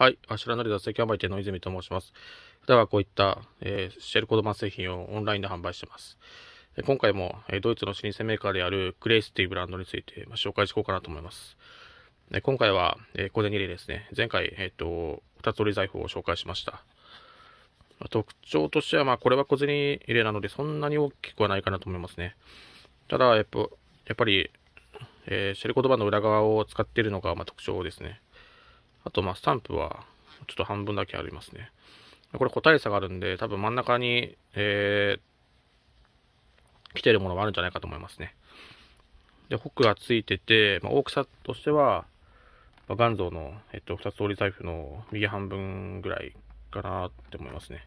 はい。あしらなり雑誌販売店の泉と申します。普段はこういった、えー、シェルコードマン製品をオンラインで販売してます。今回も、えー、ドイツの老舗メーカーであるクレイスというブランドについて、まあ、紹介していこうかなと思います。今回は、えー、コーデニですね。前回、えっ、と、二つ折り財布を紹介しました。まあ、特徴としては、まあ、これは小銭入れなので、そんなに大きくはないかなと思いますね。ただ、やっぱやっぱり、えシェルコードバンの裏側を使っているのが、ま特徴ですね。あと、まあ、スタンプは、ちょっと半分だけありますね。これ個体差があるんで、多分真ん中に、えー、来てるものがあるんじゃないかと思いますね。で、ホックがついてて、まあ、大きさとしては、まあ、ゾーの、えっと、二つ折り財布の右半分ぐらいかなって思いますね。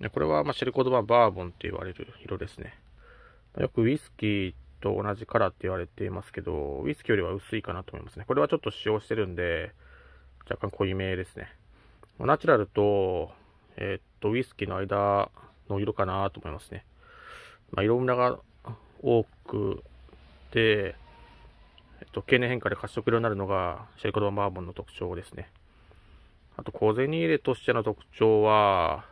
でこれは、まあ、シェルコードはバーボンって言われる色ですね。よくウイスキーと同じカラーって言われていますけど、ウイスキーよりは薄いかなと思いますね。これはちょっと使用してるんで、若干濃いめですね。ナチュラルと、えー、っと、ウイスキーの間の色かなと思いますね。まあ、色ムラが多くて、えっと、経年変化で褐色色になるのがシェイクドンバーボンの特徴ですね。あと、小銭入れとしての特徴は、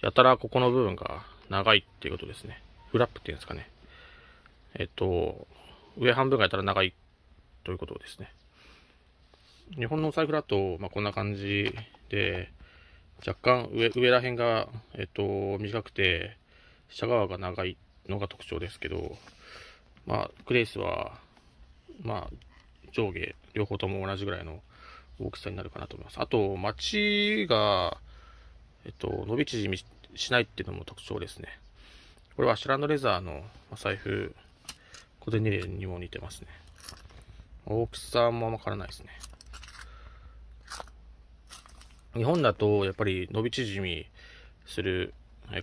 やたらここの部分が長いっていうことですね。フラップっていうんですかね。えっと、上半分がやたら長いということですね。日本のお財布だと、まあ、こんな感じで、若干上上ら辺が、えっと、短くて、下側が長いのが特徴ですけど、まあ、クレイスは、まあ、上下両方とも同じぐらいの大きさになるかなと思います。あと、街が、えっと、伸び縮みしないっていうのも特徴ですね。これはシュランドレザーの財布、コデ入れにも似てますね。大きさもわからないですね。日本だとやっぱり伸び縮みする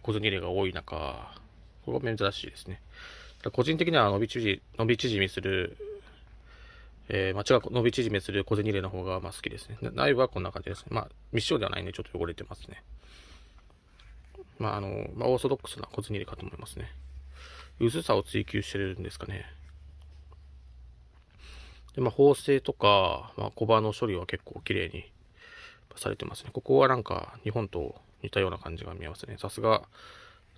小銭入れが多い中、これは珍しいですね。個人的には伸び縮伸び縮みする、えー、違が伸び縮みする小銭入れの方がまあ好きですね。内部はこんな感じですまあ、密集ではないんでちょっと汚れてますね。まあ、あの、まあ、オーソドックスな小銭入れかと思いますね。薄さを追求してるんですかね。で、まあ、縫製とか、まあ、小刃の処理は結構綺麗にされてますね。ここはなんか日本と似たような感じが見えますね。さすが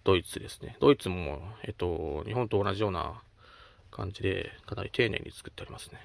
ドイツですね。ドイツも、えっと、日本と同じような感じで、かなり丁寧に作ってありますね。